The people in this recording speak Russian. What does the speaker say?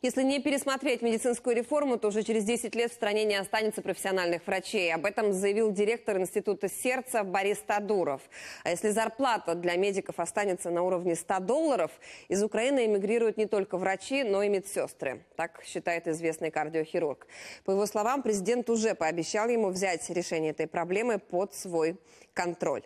Если не пересмотреть медицинскую реформу, то уже через 10 лет в стране не останется профессиональных врачей. Об этом заявил директор Института сердца Борис Тадуров. А если зарплата для медиков останется на уровне 100 долларов, из Украины эмигрируют не только врачи, но и медсестры. Так считает известный кардиохирург. По его словам, президент уже пообещал ему взять решение этой проблемы под свой контроль.